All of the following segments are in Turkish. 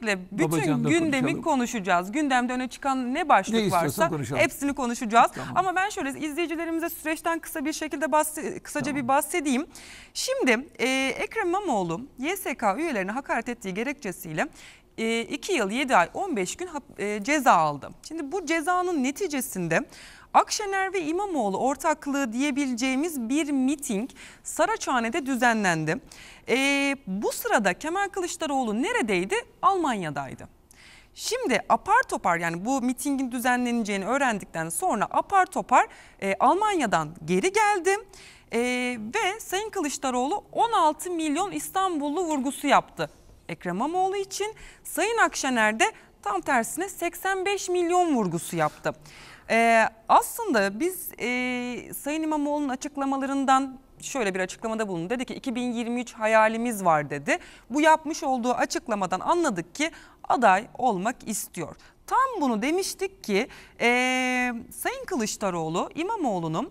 Kesinlikle. Bütün Babacan'da gündemi konuşacağız. Gündemde öne çıkan ne başlık ne varsa konuşalım. hepsini konuşacağız. Tamam. Ama ben şöyle izleyicilerimize süreçten kısa bir şekilde bahse, kısaca tamam. bir bahsedeyim. Şimdi e, Ekrem İmamoğlu YSK üyelerine hakaret ettiği gerekçesiyle 2 e, yıl 7 ay 15 gün e, ceza aldı. Şimdi bu cezanın neticesinde Akşener ve İmamoğlu ortaklığı diyebileceğimiz bir miting Saraçhane'de düzenlendi. E, bu sırada Kemal Kılıçdaroğlu neredeydi? Almanya'daydı. Şimdi apar topar yani bu mitingin düzenleneceğini öğrendikten sonra apar topar e, Almanya'dan geri geldi. E, ve Sayın Kılıçdaroğlu 16 milyon İstanbullu vurgusu yaptı. Ekrem İmamoğlu için Sayın Akşener de tam tersine 85 milyon vurgusu yaptı. Ee, aslında biz e, Sayın İmamoğlu'nun açıklamalarından şöyle bir açıklamada bulundu. Dedi ki 2023 hayalimiz var dedi. Bu yapmış olduğu açıklamadan anladık ki aday olmak istiyor. Tam bunu demiştik ki e, Sayın Kılıçdaroğlu İmamoğlu'nun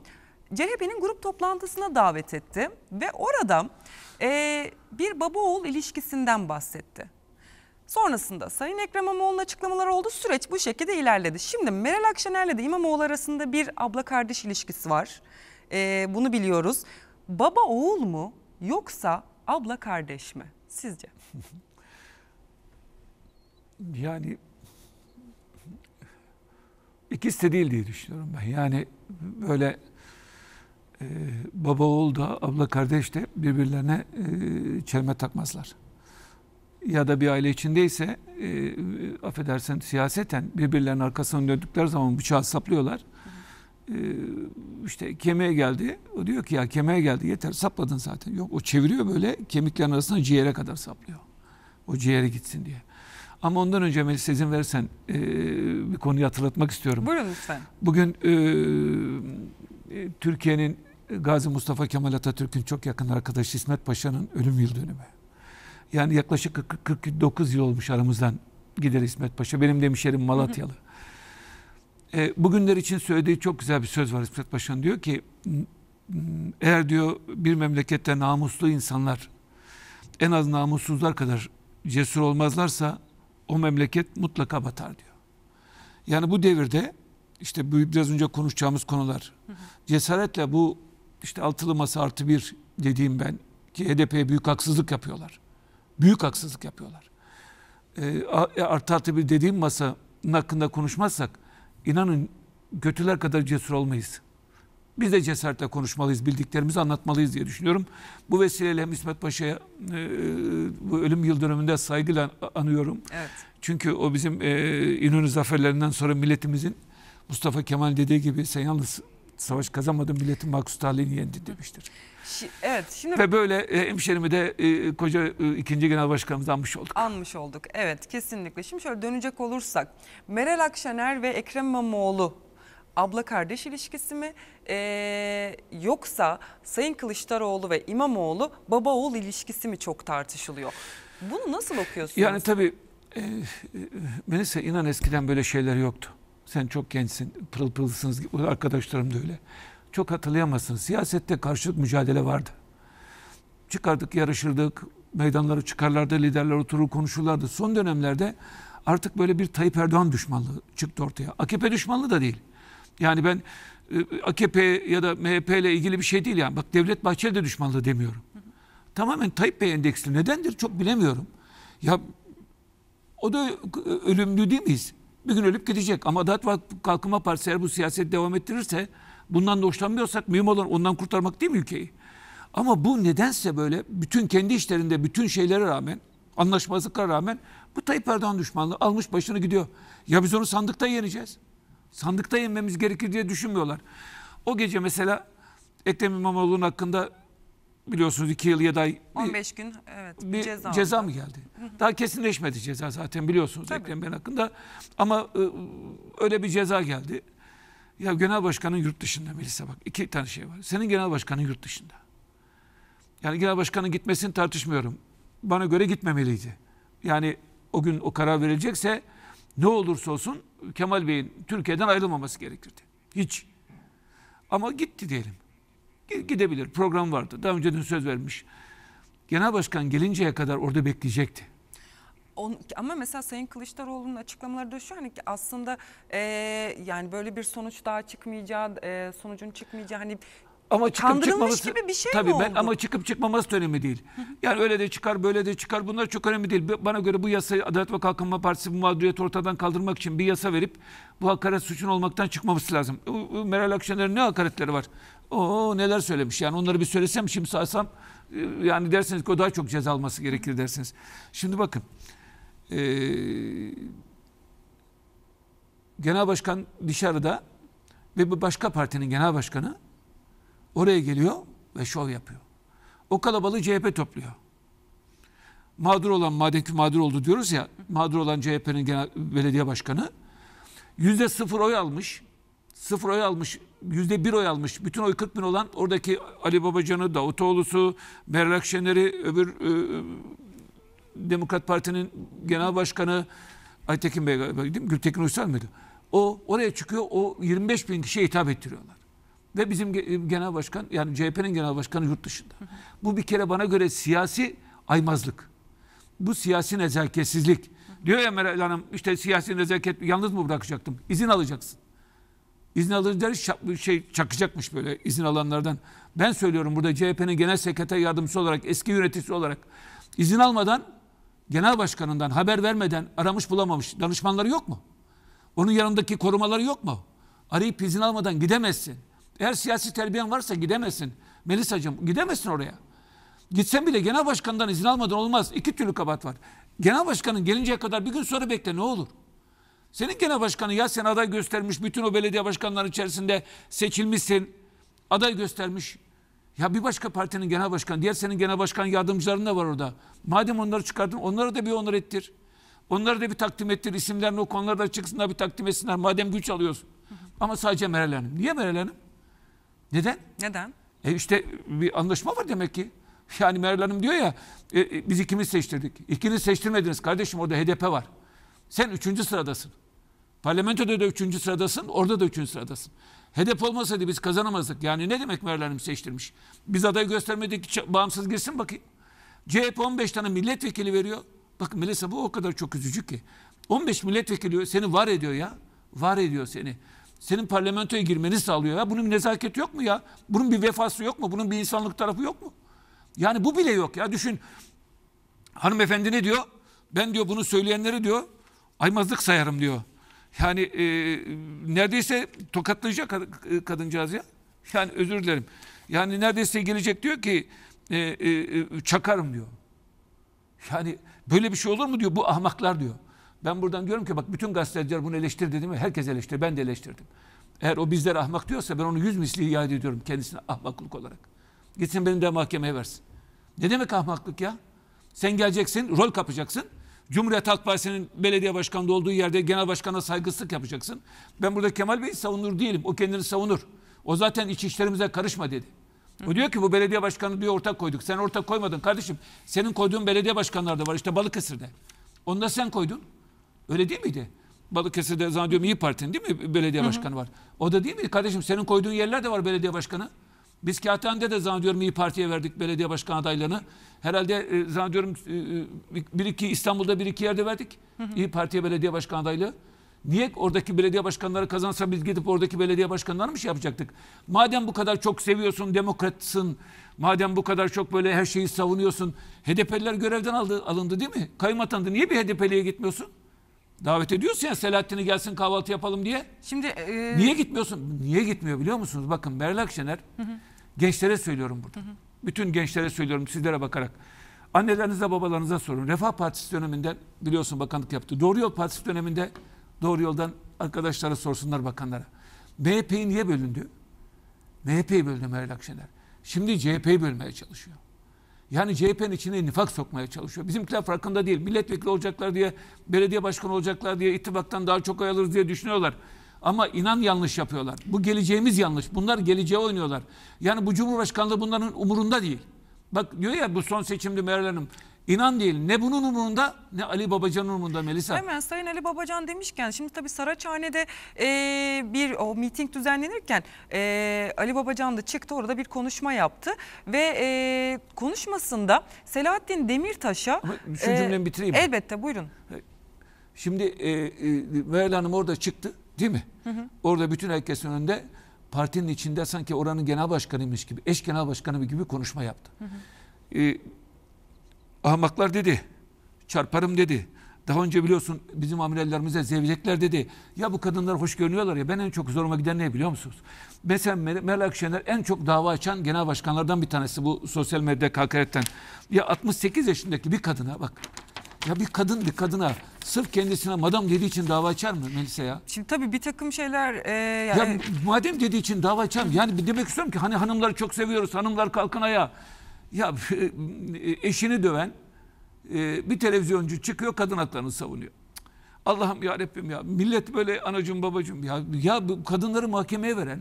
CHP'nin grup toplantısına davet etti ve orada e, bir baba oğul ilişkisinden bahsetti. Sonrasında Sayın Ekrem İmamoğlu'nun açıklamaları oldu. Süreç bu şekilde ilerledi. Şimdi Meral Akşener'le de İmamoğlu arasında bir abla kardeş ilişkisi var. Ee, bunu biliyoruz. Baba oğul mu yoksa abla kardeş mi sizce? yani ikisi de değil diye düşünüyorum ben. Yani böyle e, baba oğul da abla kardeş de birbirlerine e, çelme takmazlar ya da bir aile içindeyse e, affedersen siyaseten birbirlerinin arkasından döndükleri zaman bıçağı saplıyorlar. E, işte kemiğe geldi. O diyor ki ya kemiğe geldi yeter sapladın zaten. Yok o çeviriyor böyle kemiklerin arasına ciğere kadar saplıyor. O ciğere gitsin diye. Ama ondan önce Melis izin verirsen e, bir konuyu hatırlatmak istiyorum. Buyurun lütfen. Bugün e, e Türkiye'nin Gazi Mustafa Kemal Atatürk'ün çok yakın arkadaşı İsmet Paşa'nın ölüm yıl dönümü. Yani yaklaşık 40, 49 yıl olmuş aramızdan gider İsmet Paşa. Benim de demişlerim Malatyalı. E, bugünler için söylediği çok güzel bir söz var İsmet Paşa'nın. Diyor ki eğer diyor bir memlekette namuslu insanlar en az namussuzlar kadar cesur olmazlarsa o memleket mutlaka batar diyor. Yani bu devirde işte bu biraz önce konuşacağımız konular cesaretle bu işte altılı masa artı bir dediğim ben ki HDP'ye büyük haksızlık yapıyorlar. Büyük haksızlık yapıyorlar. Ee, e, artı artı bir dediğim masanın hakkında konuşmazsak inanın götüler kadar cesur olmayız. Biz de cesaretle konuşmalıyız, bildiklerimizi anlatmalıyız diye düşünüyorum. Bu vesileyle hem İsmet Paşa'ya e, bu ölüm yıl dönümünde saygıyla anıyorum. Evet. Çünkü o bizim e, İnönü zaferlerinden sonra milletimizin Mustafa Kemal dediği gibi sen yalnız savaş kazanmadın milletin maksut halini yendi demiştir evet şimdi Ve böyle e, hemşerimi de e, koca e, ikinci genel başkanımızı anmış olduk. anmış olduk. Evet kesinlikle. Şimdi şöyle dönecek olursak Meral Akşener ve Ekrem İmamoğlu abla kardeş ilişkisi mi Ee, yoksa Sayın Kılıçdaroğlu ve İmamoğlu baba oğul ilişkisi mi çok tartışılıyor? Bunu nasıl okuyorsunuz? Yani tabii e, e, Melisa inan eskiden böyle şeyler yoktu. Sen çok gençsin, pırıl pırılsınız. Arkadaşlarım da öyle çok hatırlayamazsınız. Siyasette karşılık mücadele vardı. Çıkardık, yarışırdık. Meydanlara çıkarlardı, liderler oturur konuşurlardı. Son dönemlerde artık böyle bir Tayyip Erdoğan düşmanlığı çıktı ortaya. AKP düşmanlığı da değil. Yani ben e, AKP ya da MHP ile ilgili bir şey değil yani. Bak Devlet Bahçeli de düşmanlığı demiyorum. Tamamen Tayyip Bey endeksli. Nedendir çok bilemiyorum. Ya o da ölümlü değil miyiz? Bir gün ölüp gidecek. Ama Adalet Kalkınma Partisi eğer bu siyaset devam ettirirse bundan da hoşlanmıyorsak mühim olan ondan kurtarmak değil mi ülkeyi? Ama bu nedense böyle bütün kendi işlerinde bütün şeylere rağmen anlaşmazlıklara rağmen bu Tayyip Erdoğan düşmanlığı almış başını gidiyor. Ya biz onu sandıkta yeneceğiz. Sandıkta yenmemiz gerekir diye düşünmüyorlar. O gece mesela Ekrem İmamoğlu'nun hakkında biliyorsunuz 2 yıl 7 ay 15 gün evet bir ceza, ceza mı geldi? Daha kesinleşmedi ceza zaten biliyorsunuz Tabii. Ekrem Bey'in hakkında. Ama ıı, öyle bir ceza geldi. Ya genel başkanın yurt dışında Melisa bak. iki tane şey var. Senin genel başkanın yurt dışında. Yani genel başkanın gitmesini tartışmıyorum. Bana göre gitmemeliydi. Yani o gün o karar verilecekse ne olursa olsun Kemal Bey'in Türkiye'den ayrılmaması gerekirdi. Hiç. Ama gitti diyelim. Gidebilir. Program vardı. Daha önceden söz vermiş. Genel başkan gelinceye kadar orada bekleyecekti. On, ama mesela Sayın Kılıçdaroğlu'nun açıklamaları da şu hani ki aslında e, yani böyle bir sonuç daha çıkmayacağı, e, sonucun çıkmayacağı hani ama çıkıp çıkmaması gibi bir şey tabii mi ben oldu? ama çıkıp çıkmaması da önemli değil. Yani öyle de çıkar, böyle de çıkar. Bunlar çok önemli değil. Bana göre bu yasayı Adalet ve Kalkınma Partisi bu mağduriyeti ortadan kaldırmak için bir yasa verip bu hakaret suçun olmaktan çıkmaması lazım. Meral Akşener'in ne hakaretleri var? Oo neler söylemiş. Yani onları bir söylesem şimdi sağsam? Iı, yani dersiniz ki o daha çok ceza alması gerekir dersiniz. Şimdi bakın e, genel başkan dışarıda ve bir başka partinin genel başkanı oraya geliyor ve şov yapıyor. O kalabalığı CHP topluyor. Mağdur olan, madem ki mağdur oldu diyoruz ya, mağdur olan CHP'nin genel belediye başkanı yüzde sıfır oy almış, sıfır oy almış, yüzde bir oy almış. Bütün oy 40 bin olan oradaki Ali Babacan'ı, Davutoğlu'su, Meral Akşener'i, öbür e, Demokrat Parti'nin genel başkanı Aytekin Bey değil mi? Gültekin Uysal mıydı? O oraya çıkıyor. O 25 bin kişiye hitap ettiriyorlar. Ve bizim e, genel başkan yani CHP'nin genel başkanı yurt dışında. Bu bir kere bana göre siyasi aymazlık. Bu siyasi nezaketsizlik. Diyor ya Meral Hanım işte siyasi nezaket yalnız mı bırakacaktım? İzin alacaksın. İzin alınca şey çakacakmış böyle izin alanlardan. Ben söylüyorum burada CHP'nin genel sekreter yardımcısı olarak, eski yöneticisi olarak izin almadan genel başkanından haber vermeden aramış bulamamış danışmanları yok mu? Onun yanındaki korumaları yok mu? Arayıp izin almadan gidemezsin. Eğer siyasi terbiyen varsa gidemezsin. Melisa'cığım gidemezsin oraya. Gitsen bile genel başkandan izin almadan olmaz. İki türlü kabahat var. Genel başkanın gelinceye kadar bir gün sonra bekle ne olur? Senin genel başkanı ya sen aday göstermiş bütün o belediye başkanları içerisinde seçilmişsin. Aday göstermiş. Ya bir başka partinin genel başkanı, diğer senin genel başkan yardımcıların da var orada. Madem onları çıkardın, onları da bir onur ettir. Onları da bir takdim ettir. İsimlerini o konularda da çıksınlar, bir takdim etsinler. Madem güç alıyorsun. Ama sadece Meral Hanım. Niye Meral Hanım? Neden? Neden? E işte bir anlaşma var demek ki. Yani Meral Hanım diyor ya, e, e biz ikimiz seçtirdik. İkiniz seçtirmediniz kardeşim, orada HDP var. Sen üçüncü sıradasın. Parlamentoda da üçüncü sıradasın, orada da üçüncü sıradasın. Hedef olmasaydı biz kazanamazdık. Yani ne demek Meral seçtirmiş? Biz adayı göstermedik bağımsız girsin bakayım. CHP 15 tane milletvekili veriyor. Bak Melisa bu o kadar çok üzücü ki. 15 milletvekili seni var ediyor ya. Var ediyor seni. Senin parlamentoya girmeni sağlıyor ya. Bunun nezaketi yok mu ya? Bunun bir vefası yok mu? Bunun bir insanlık tarafı yok mu? Yani bu bile yok ya. Düşün hanımefendi ne diyor? Ben diyor bunu söyleyenleri diyor aymazlık sayarım diyor. Yani e, neredeyse tokatlayacak kad kadıncağız ya. Yani özür dilerim. Yani neredeyse gelecek diyor ki e, e, e, çakarım diyor. Yani böyle bir şey olur mu diyor bu ahmaklar diyor. Ben buradan diyorum ki bak bütün gazeteciler bunu eleştir dedi mi? Herkes eleştirdi, Ben de eleştirdim. Eğer o bizler ahmak diyorsa ben onu yüz misli iade ediyorum kendisine ahmaklık olarak. Gitsin beni de mahkemeye versin. Ne demek ahmaklık ya? Sen geleceksin, rol kapacaksın. Cumhuriyet Halk Partisi'nin belediye başkanı olduğu yerde genel başkana saygısızlık yapacaksın. Ben burada Kemal Bey'i savunur değilim. O kendini savunur. O zaten iç işlerimize karışma dedi. O diyor ki bu belediye başkanı diyor ortak koyduk. Sen ortak koymadın kardeşim. Senin koyduğun belediye başkanları da var işte Balıkesir'de. Onu da sen koydun. Öyle değil miydi? Balıkesir'de zannediyorum İyi Parti'nin değil mi belediye başkanı hı hı. var. O da değil mi kardeşim? Senin koyduğun yerler de var belediye başkanı. Biz Kağıthane'de de zannediyorum İyi Parti'ye verdik belediye başkan adaylarını. Herhalde e, zannediyorum e, e bir iki İstanbul'da bir iki yerde verdik. Hı hı. İyi Parti'ye belediye başkan adaylığı. Niye oradaki belediye başkanları kazansa biz gidip oradaki belediye başkanlarını mı şey yapacaktık? Madem bu kadar çok seviyorsun, demokratsın, madem bu kadar çok böyle her şeyi savunuyorsun. HDP'liler görevden aldı, alındı değil mi? Kayım atandı. Niye bir HDP'liye gitmiyorsun? Davet ediyorsun ya Selahattin'i gelsin kahvaltı yapalım diye. Şimdi e... Niye gitmiyorsun? Niye gitmiyor biliyor musunuz? Bakın Meral Akşener hı hı. Gençlere söylüyorum burada. Hı hı. Bütün gençlere söylüyorum sizlere bakarak. Annelerinize babalarınıza sorun. Refah Partisi döneminde biliyorsun bakanlık yaptı. Doğru Yol Partisi döneminde doğru yoldan arkadaşlara sorsunlar bakanlara. MHP'yi niye bölündü? MHP'yi böldü Meral Akşener. Şimdi CHP'yi bölmeye çalışıyor. Yani CHP'nin içine nifak sokmaya çalışıyor. Bizimkiler farkında değil. Milletvekili olacaklar diye, belediye başkanı olacaklar diye, ittifaktan daha çok oy alırız diye düşünüyorlar. Ama inan yanlış yapıyorlar. Bu geleceğimiz yanlış. Bunlar geleceğe oynuyorlar. Yani bu Cumhurbaşkanlığı bunların umurunda değil. Bak diyor ya bu son seçimde Meral Hanım İnan değil ne bunun umurunda ne Ali Babacan'ın umurunda Melisa. Hemen Sayın Ali Babacan demişken şimdi tabii Saraçhane'de e, bir o miting düzenlenirken e, Ali Babacan da çıktı orada bir konuşma yaptı. Ve e, konuşmasında Selahattin Demirtaş'a... Ama şu e, cümlemi e, bitireyim. Elbette buyurun. Şimdi e, e, Meral Hanım orada çıktı Değil mi? Hı hı. Orada bütün herkesin önünde partinin içinde sanki oranın genel başkanıymış gibi, eş genel başkanı gibi konuşma yaptı. Hı hı. Ee, ahmaklar dedi, çarparım dedi. Daha önce biliyorsun bizim amirallerimize zevcekler dedi. Ya bu kadınlar hoş görünüyorlar ya ben en çok zoruma giden ne biliyor musunuz? Mesela Meral Akşener en çok dava açan genel başkanlardan bir tanesi bu sosyal medyadaki hakaretten. Ya 68 yaşındaki bir kadına bak ya bir kadın bir kadına sırf kendisine madam dediği için dava açar mı Melisa ya? Şimdi tabii bir takım şeyler... E, yani... Ya e, madem dediği için dava açar mı? Yani bir demek istiyorum ki hani hanımları çok seviyoruz, hanımlar kalkın ayağa. Ya e, e, eşini döven e, bir televizyoncu çıkıyor kadın haklarını savunuyor. Allah'ım ya Rabbim ya millet böyle anacım babacım ya, ya bu kadınları mahkemeye veren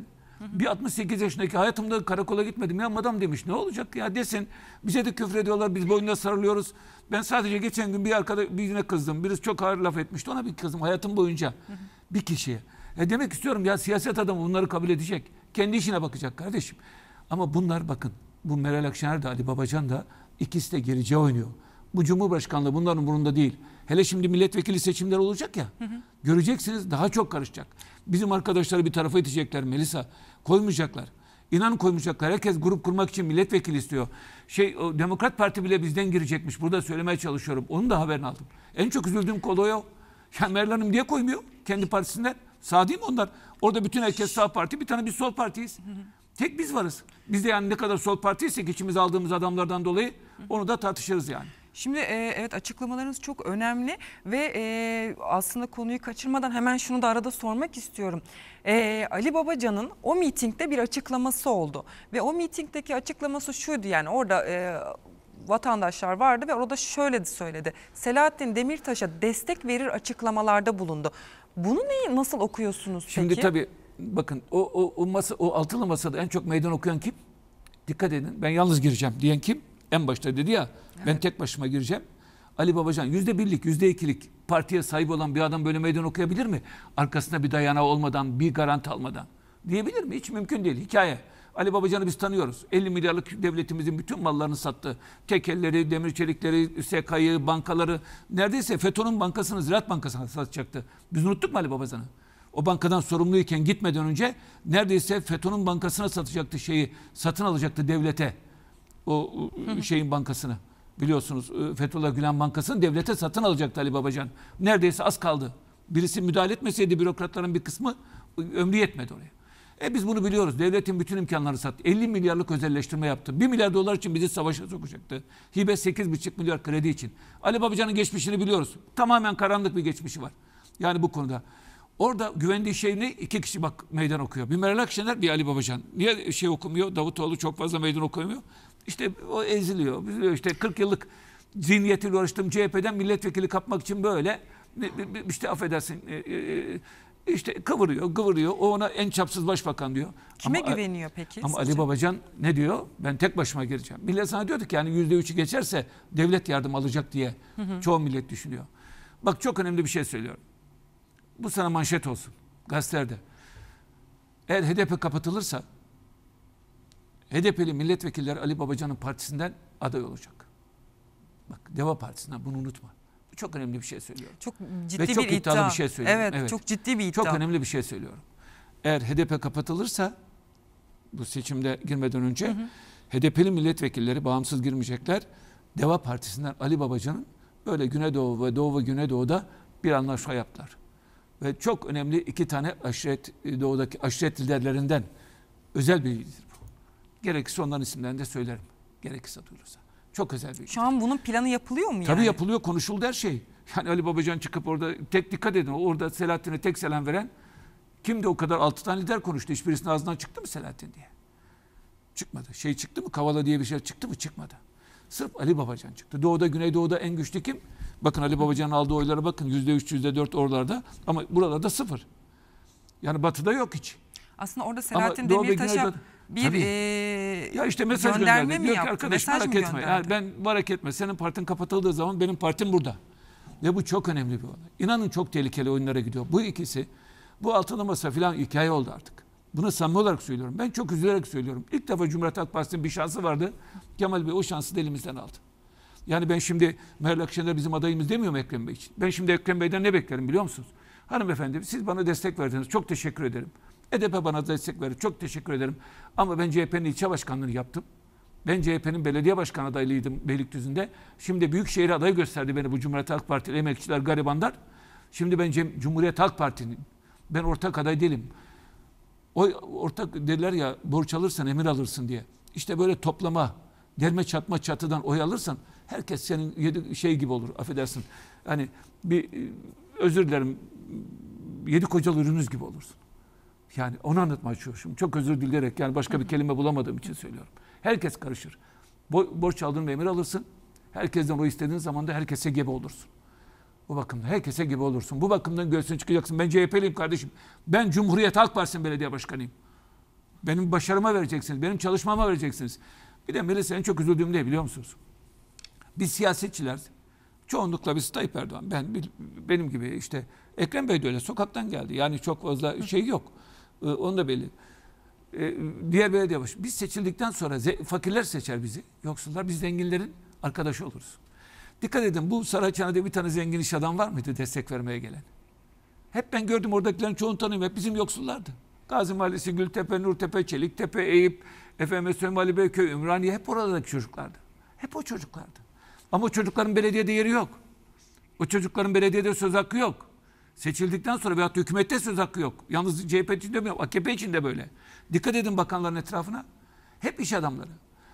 bir 68 yaşındaki hayatımda karakola gitmedim ya madam demiş. Ne olacak ya desin. Bize de küfür ediyorlar. Biz boynuna sarılıyoruz. Ben sadece geçen gün bir arkadaş birine kızdım. Birisi çok ağır laf etmişti. Ona bir kızdım hayatım boyunca. Hı hı. Bir kişiye. E demek istiyorum ya siyaset adamı bunları kabul edecek. Kendi işine bakacak kardeşim. Ama bunlar bakın. Bu Meral Akşener de Ali Babacan da ikisi de gerici oynuyor. Bu Cumhurbaşkanlığı bunların burunda değil. Hele şimdi milletvekili seçimler olacak ya. Hı hı. Göreceksiniz daha çok karışacak. Bizim arkadaşları bir tarafa itecekler Melisa. Koymayacaklar. İnan koymayacaklar. Herkes grup kurmak için milletvekili istiyor. Şey o Demokrat Parti bile bizden girecekmiş. Burada söylemeye çalışıyorum. Onun da haberini aldım. En çok üzüldüğüm konu o. Ya Meral Hanım niye koymuyor? Kendi partisinden. Sağ değil mi onlar? Orada bütün herkes sağ parti. Bir tane biz sol partiyiz. Hı hı. Tek biz varız. Biz de yani ne kadar sol partiysek içimiz aldığımız adamlardan dolayı onu da tartışırız yani. Şimdi e, evet açıklamalarınız çok önemli ve e, aslında konuyu kaçırmadan hemen şunu da arada sormak istiyorum. E, Ali Babacan'ın o mitingde bir açıklaması oldu ve o mitingdeki açıklaması şuydu yani orada... E, vatandaşlar vardı ve orada şöyle söyledi. Selahattin Demirtaş'a destek verir açıklamalarda bulundu. Bunu neyi nasıl okuyorsunuz Şimdi peki? Şimdi tabii bakın o, o, o, masa, o altılı masada en çok meydan okuyan kim? Dikkat edin ben yalnız gireceğim diyen kim? En başta dedi ya evet. ben tek başıma gireceğim. Ali Babacan yüzde birlik, yüzde ikilik partiye sahip olan bir adam böyle meydan okuyabilir mi? Arkasında bir dayana olmadan, bir garanti almadan. Diyebilir mi? Hiç mümkün değil. Hikaye. Ali Babacan'ı biz tanıyoruz. 50 milyarlık devletimizin bütün mallarını sattı. Tekelleri, demir çelikleri, SK'yı, bankaları. Neredeyse FETÖ'nün bankasını, Ziraat Bankası'na satacaktı. Biz unuttuk mu Ali Babacan'ı? O bankadan sorumluyken gitmeden önce neredeyse FETÖ'nün bankasına satacaktı şeyi. Satın alacaktı devlete o şeyin bankasını. Biliyorsunuz e, Fethullah Gülen Bankası'nı devlete satın alacaktı Ali Babacan. Neredeyse az kaldı. Birisi müdahale etmeseydi bürokratların bir kısmı e, ömrü yetmedi oraya. E biz bunu biliyoruz. Devletin bütün imkanları sattı. 50 milyarlık özelleştirme yaptı. 1 milyar dolar için bizi savaşa sokacaktı. Hibe 8,5 milyar kredi için. Ali Babacan'ın geçmişini biliyoruz. Tamamen karanlık bir geçmişi var. Yani bu konuda. Orada güvendiği şey ne? İki kişi bak meydan okuyor. Bir Meral Akşener, bir Ali Babacan. Niye şey okumuyor? Davutoğlu çok fazla meydan okumuyor. İşte o eziliyor. Üzülüyor. İşte 40 yıllık zihniyetiyle uğraştım. CHP'den milletvekili kapmak için böyle işte affedersin e, e, e, işte kıvırıyor, kıvırıyor. O ona en çapsız başbakan diyor. Kime ama, güveniyor peki? Ama sizce? Ali Babacan ne diyor? Ben tek başıma gireceğim. Millet sana diyorduk yani yüzde üçü geçerse devlet yardım alacak diye hı hı. çoğu millet düşünüyor. Bak çok önemli bir şey söylüyorum. Bu sana manşet olsun gazetelerde. Eğer HDP kapatılırsa HDP'li milletvekilleri Ali Babacan'ın partisinden aday olacak. Bak Deva Partisi'nden bunu unutma. Bu çok önemli bir şey söylüyorum. Çok ciddi Ve çok bir iddia. bir şey söylüyorum. Evet, evet, çok ciddi bir iddia. Çok önemli bir şey söylüyorum. Eğer HDP kapatılırsa bu seçimde girmeden önce HDP'li milletvekilleri bağımsız girmeyecekler. Deva Partisi'nden Ali Babacan'ın böyle Güneydoğu ve Doğu ve Güneydoğu'da bir anlaşma yaptılar. Ve çok önemli iki tane aşiret, e, doğudaki aşiret liderlerinden özel bir bilgidir Gerekirse onların isimlerini de söylerim. Gerekirse duyulursa. Çok özel bir Şu an bunun planı yapılıyor mu Tabii yani? yapılıyor, konuşuldu her şey. Yani Ali Babacan çıkıp orada tek dikkat edin. Orada Selahattin'e tek selam veren kimdi o kadar altı tane lider konuştu. Hiçbirisinin ağzından çıktı mı Selahattin diye? Çıkmadı. Şey çıktı mı? Kavala diye bir şey çıktı mı? Çıkmadı. Sırf Ali Babacan çıktı. Doğuda, Güneydoğu'da en güçlü kim? Bakın Ali Babacan'ın aldığı oylara bakın. Yüzde üç, yüzde dört oralarda. Ama buralarda sıfır. Yani batıda yok hiç. Aslında orada Selahattin Demirtaş'a bir Tabii. e, ya işte mesaj gönderme mi yaptı? arkadaş mesaj merak etme. Ya ben merak etme. Senin partin kapatıldığı zaman benim partim burada. Ve bu çok önemli bir olay. İnanın çok tehlikeli oyunlara gidiyor. Bu ikisi bu altılı masa filan hikaye oldu artık. Bunu samimi olarak söylüyorum. Ben çok üzülerek söylüyorum. İlk defa Cumhuriyet Halk Partisi'nin bir şansı vardı. Kemal Bey o şansı da elimizden aldı. Yani ben şimdi Meral Akşener bizim adayımız demiyorum Ekrem Bey için. Ben şimdi Ekrem Bey'den ne beklerim biliyor musunuz? Hanımefendi siz bana destek verdiniz. Çok teşekkür ederim. HDP e bana destek verir. Çok teşekkür ederim. Ama ben CHP'nin ilçe başkanlığını yaptım. Ben CHP'nin belediye başkan adaylığıydım Beylikdüzü'nde. Şimdi Büyükşehir adayı gösterdi beni bu Cumhuriyet Halk Partili emekçiler, garibanlar. Şimdi ben Cumhuriyet Halk Parti'nin, ben ortak aday değilim. O ortak dediler ya borç alırsan emir alırsın diye. İşte böyle toplama, derme çatma çatıdan oy alırsan herkes senin yedi şey gibi olur affedersin. Hani bir e, özür dilerim yedi kocalı ürünüz gibi olursun. Yani onu anlatmaya çalışıyorum. Çok özür dileyerek yani başka bir kelime bulamadığım için söylüyorum. Herkes karışır. Bo borç aldığın emir alırsın. Herkesten o istediğin zaman da herkese gibi olursun. Bu bakımdan herkese gibi olursun. Bu bakımdan göğsünü çıkacaksın. Ben CHP'liyim kardeşim. Ben Cumhuriyet Halk Partisi'nin belediye başkanıyım. Benim başarıma vereceksiniz. Benim çalışmama vereceksiniz. Bir de Melis en çok üzüldüğüm ne biliyor musunuz? Biz siyasetçiler çoğunlukla biz Tayyip Erdoğan. Ben, benim gibi işte Ekrem Bey de öyle sokaktan geldi. Yani çok fazla şey yok. E, onu da belli. Ee, diğer belediye başı. Biz seçildikten sonra fakirler seçer bizi. Yoksullar. Biz zenginlerin arkadaşı oluruz. Dikkat edin bu Saraçhane'de bir tane zengin iş adam var mıydı destek vermeye gelen? Hep ben gördüm oradakilerin çoğunu tanıyorum. Hep bizim yoksullardı. Gazi Mahallesi, Gültepe, Nurtepe, Çeliktepe, Eyüp, Efendim Söm Ali Beyköy, Ümraniye hep oradaki çocuklardı. Hep o çocuklardı. Ama o çocukların belediyede yeri yok. O çocukların belediyede söz hakkı yok. Seçildikten sonra veyahut hükümette söz hakkı yok. Yalnız CHP için yok? AKP için de böyle. Dikkat edin bakanların etrafına. Hep iş adamları,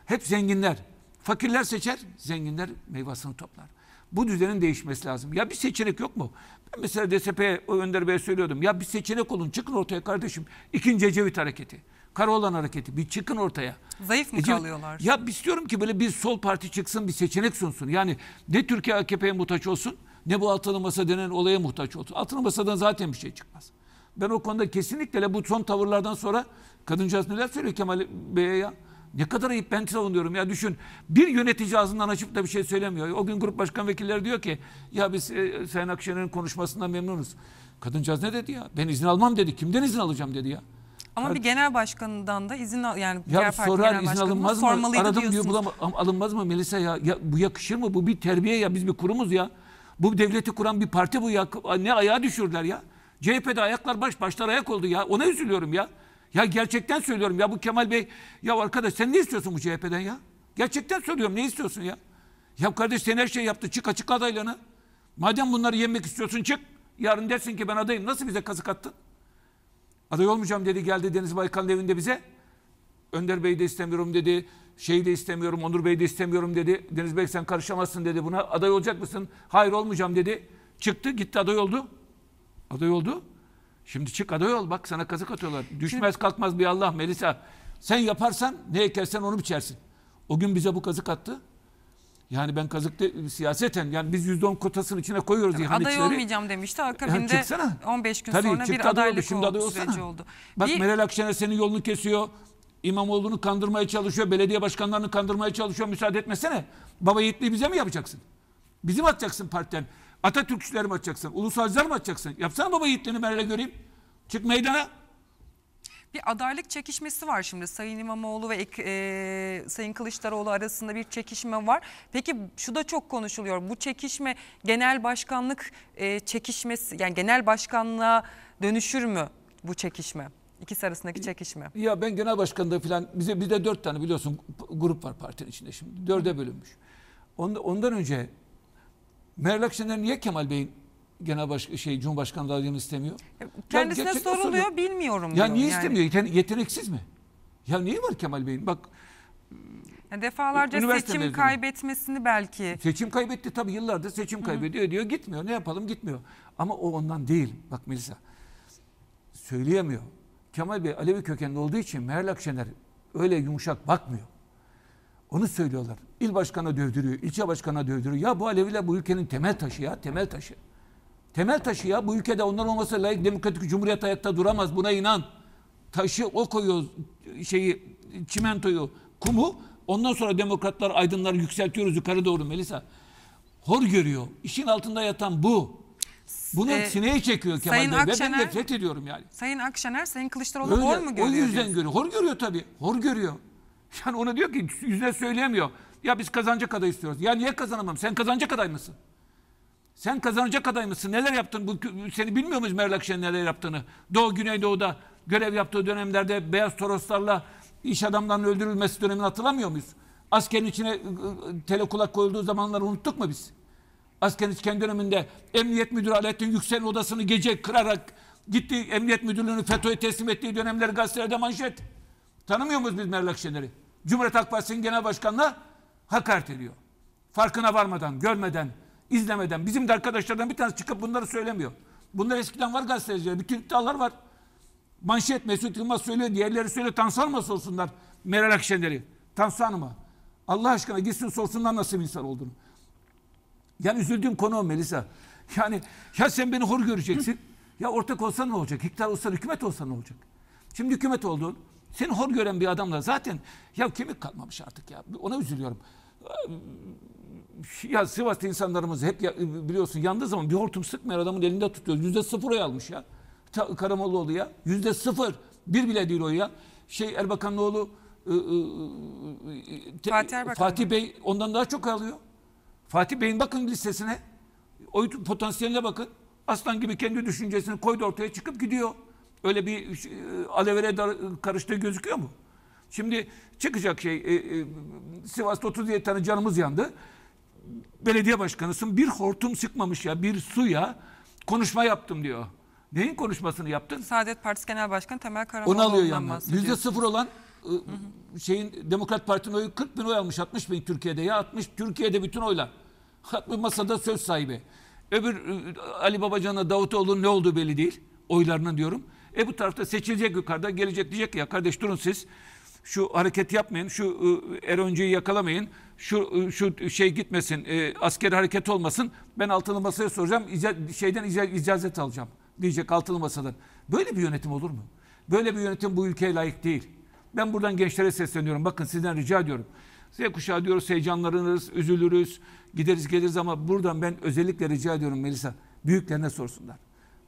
hep zenginler. Fakirler seçer, zenginler meyvasını toplar. Bu düzenin değişmesi lazım. Ya bir seçenek yok mu? Ben mesela DSP'ye, Önder Bey'e söylüyordum. Ya bir seçenek olun, çıkın ortaya kardeşim. İkinci Ecevit hareketi. Karaoğlan hareketi bir çıkın ortaya. Zayıf mı e, kalıyorlar? Ya biz diyorum ki böyle bir sol parti çıksın bir seçenek sunsun. Yani ne Türkiye AKP'ye muhtaç olsun ne bu altılı masa denen olaya muhtaç olsun. Altılı masadan zaten bir şey çıkmaz. Ben o konuda kesinlikle bu son tavırlardan sonra kadıncağız neler söylüyor Kemal Bey'e ya. Ne kadar ayıp ben savunuyorum ya düşün. Bir yönetici ağzından açıp da bir şey söylemiyor. O gün grup başkan vekilleri diyor ki ya biz e, Sayın Akşener'in konuşmasından memnunuz. Kadıncağız ne dedi ya? Ben izin almam dedi. Kimden izin alacağım dedi ya. Ama Hadi. bir genel başkanından da izin al, yani ya diğer parti sorar, izin alınmaz mı? Aradım diyorsunuz. diyor bulama, alınmaz mı Melisa ya? ya? Bu yakışır mı? Bu bir terbiye ya. Biz bir kurumuz ya. Bu devleti kuran bir parti bu ya. Ne ayağa düşürdüler ya. CHP'de ayaklar baş başlar ayak oldu ya. Ona üzülüyorum ya. Ya gerçekten söylüyorum ya bu Kemal Bey ya arkadaş sen ne istiyorsun bu CHP'den ya? Gerçekten söylüyorum ne istiyorsun ya? Ya kardeş sen her şey yaptı çık açık adaylığını. Madem bunları yemek istiyorsun çık. Yarın dersin ki ben adayım nasıl bize kazık attın? Aday olmayacağım dedi geldi Deniz Baykal'ın evinde bize. Önder Bey de istemiyorum dedi. Şeyi de istemiyorum, Onur Bey de istemiyorum dedi. Deniz Bey sen karışamazsın dedi buna. Aday olacak mısın? Hayır olmayacağım dedi. Çıktı gitti aday oldu. Aday oldu. Şimdi çık aday ol bak sana kazık atıyorlar. Düşmez kalkmaz bir Allah Melisa. Sen yaparsan ne ekersen onu biçersin. O gün bize bu kazık attı. Yani ben kazıkta e, siyaseten yani biz yüzde on kotasının içine koyuyoruz yani ihanetçileri. Aday olmayacağım demişti. Akabinde yani 15 gün Tabii, sonra bir adaylık oldu, Şimdi aday süreci oldu. Bak bir... Meral Akşener senin yolunu kesiyor. İmamoğlu'nu kandırmaya çalışıyor. Belediye başkanlarını kandırmaya çalışıyor. Müsaade etmesene. Baba yiğitliği bize mi yapacaksın? Bizim atacaksın partiden? Atatürkçüler mi atacaksın? Ulusalcılar mı atacaksın? Yapsana baba yiğitliğini ben göreyim. Çık meydana bir adaylık çekişmesi var şimdi. Sayın İmamoğlu ve e, Sayın Kılıçdaroğlu arasında bir çekişme var. Peki şu da çok konuşuluyor. Bu çekişme genel başkanlık e, çekişmesi yani genel başkanlığa dönüşür mü bu çekişme? İkisi arasındaki çekişme. Ya ben genel başkanlığı falan bize bizde dört tane biliyorsun grup var partinin içinde şimdi. Dörde bölünmüş. Ondan önce Meral Akşener niye Kemal Bey'in Genel baş, şey Cumhurbaşkanı adaylığını istemiyor? Kendisine ya, soruluyor soruyor. bilmiyorum diyor. Ya niye yani. istemiyor? Yeteneksiz mi? Ya neyi var Kemal Bey'in? Bak defalarca seçim mezunu. kaybetmesini belki. Seçim kaybetti tabii yıllardır seçim Hı -hı. kaybediyor diyor gitmiyor ne yapalım gitmiyor. Ama o ondan değil bak Melisa. Söyleyemiyor. Kemal Bey Alevi kökenli olduğu için Meral Akşener öyle yumuşak bakmıyor. Onu söylüyorlar. İl başkana dövdürüyor, ilçe başkana dövdürüyor. Ya bu Aleviler bu ülkenin temel taşı ya temel taşı. Temel taşı ya bu ülkede onlar olmasa layık demokratik cumhuriyet ayakta duramaz buna inan. Taşı o koyuyor şeyi çimentoyu kumu ondan sonra demokratlar aydınlar yükseltiyoruz yukarı doğru Melisa. Hor görüyor. İşin altında yatan bu. Bunu ee, sineye çekiyor Kemal Sayın Bey. Akşener, ben nefret ediyorum yani. Sayın Akşener, Sayın Kılıçdaroğlu Öyle, hor mu görüyor? O yüzden diyorsun? görüyor. Hor görüyor tabii. Hor görüyor. Yani ona diyor ki yüzüne söyleyemiyor. Ya biz kazanacak aday istiyoruz. Ya niye kazanamam? Sen kazanacak aday mısın? Sen kazanacak aday mısın? Neler yaptın? Bu, seni bilmiyor muyuz Meral Akşener'in neler yaptığını? Doğu Güneydoğu'da görev yaptığı dönemlerde beyaz toroslarla iş adamlarının öldürülmesi dönemini hatırlamıyor muyuz? Askerin içine ıı, ıı, telekulak koyulduğu zamanları unuttuk mu biz? Askerin kendi döneminde Emniyet Müdürü Alaaddin Yüksel'in odasını gece kırarak gitti Emniyet Müdürlüğü'nü FETÖ'ye teslim ettiği dönemler gazetelerde manşet. Tanımıyor muyuz biz Meral Akşener'i? Cumhuriyet Halk Partisi'nin genel başkanına hakaret ediyor. Farkına varmadan, görmeden, izlemeden. Bizim de arkadaşlardan bir tanesi çıkıp bunları söylemiyor. Bunlar eskiden var gazeteciler. Bütün iddialar var. Manşet Mesut Yılmaz söylüyor. Diğerleri söylüyor. Tansu Hanım'a sorsunlar. Meral Akşener'i. Tansu Hanım'a. Allah aşkına gitsin sorsunlar nasıl bir insan olduğunu. Yani üzüldüğüm konu o Melisa. Yani ya sen beni hor göreceksin. Ya ortak olsan ne olacak? İktidar olsan, hükümet olsan ne olacak? Şimdi hükümet oldun. Seni hor gören bir adamla zaten ya kemik kalmamış artık ya. Ona üzülüyorum ya Sivas'ta insanlarımız hep ya, biliyorsun yandığı zaman bir hortum sıkmayan adamın elinde tutuyor. Yüzde sıfır oy almış ya. Ta, Karamollaoğlu ya. Yüzde sıfır. Bir bile değil o ya. Şey Erbakanlıoğlu ıı, ıı, te, Fatih, Fatih Bey ondan daha çok alıyor. Fatih Bey'in bakın listesine. Oy potansiyeline bakın. Aslan gibi kendi düşüncesini koydu ortaya çıkıp gidiyor. Öyle bir ıı, alevere dar, karıştığı gözüküyor mu? Şimdi çıkacak şey e, e, Sivas'ta 37 tane canımız yandı belediye başkanısın bir hortum sıkmamış ya bir suya konuşma yaptım diyor. Neyin konuşmasını yaptın? Saadet Partisi Genel Başkanı Temel Karamoğlu. Onu alıyor yani. Yüzde sıfır olan ıı, şeyin Demokrat Parti'nin oyu 40 bin oy almış 60 bin Türkiye'de ya 60 Türkiye'de bütün oylar. Haklı masada söz sahibi. Öbür ıı, Ali Babacan'la Davutoğlu'nun ne olduğu belli değil. Oylarının diyorum. E bu tarafta seçilecek yukarıda gelecek diyecek ya kardeş durun siz şu hareket yapmayın, şu ıı, Eroncu'yu yakalamayın, şu ıı, şu şey gitmesin, e, askeri hareket olmasın. Ben altılı masaya soracağım, şeyden icazet alacağım diyecek altılı masadan. Böyle bir yönetim olur mu? Böyle bir yönetim bu ülkeye layık değil. Ben buradan gençlere sesleniyorum. Bakın sizden rica ediyorum. Z kuşağı diyoruz heyecanlanırız, üzülürüz, gideriz geliriz ama buradan ben özellikle rica ediyorum Melisa. Büyüklerine sorsunlar.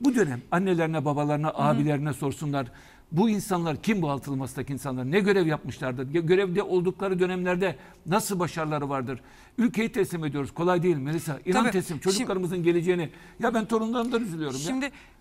Bu dönem annelerine, babalarına, Hı-hı. abilerine sorsunlar bu insanlar kim bu altılı masadaki insanlar? Ne görev yapmışlardır? Görevde oldukları dönemlerde nasıl başarıları vardır? Ülkeyi teslim ediyoruz. Kolay değil Melisa. İnan Tabii, teslim. Çocuklarımızın şimdi, geleceğini. Ya ben torunlarımdan üzülüyorum. Şimdi ya.